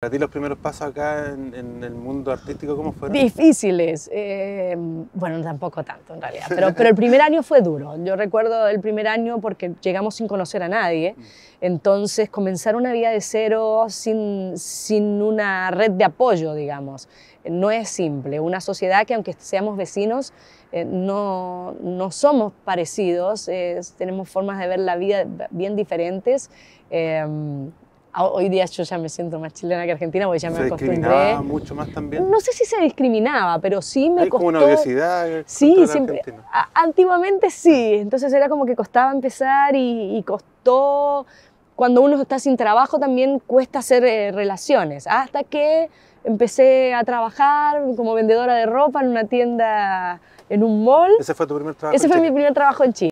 Para ti los primeros pasos acá en, el mundo artístico, ¿cómo fueron? Difíciles. Eh, bueno, tampoco tanto en realidad, pero, pero el primer año fue duro. Yo recuerdo el primer año porque llegamos sin conocer a nadie. Mm. Entonces, comenzar una vida de cero sin, sin una red de apoyo, digamos, no es simple. Una sociedad que aunque seamos vecinos, eh, no, no, somos parecidos, tenemos formas de ver la vida bien diferentes em, Hoy día yo ya me siento más chilena que argentina porque ya me acostumbré. mucho más también? No sé si se discriminaba, pero sí me Hay costó... como una obesidad. Eh, sí, siempre. antiguamente sí. Entonces era como que costaba empezar y, costó... Cuando uno está sin trabajo también cuesta hacer eh, relaciones. Hasta que empecé a trabajar como vendedora de ropa en una tienda, en un mall. ¿Ese fue tu primer trabajo? Ese fue mi primer trabajo en Chile.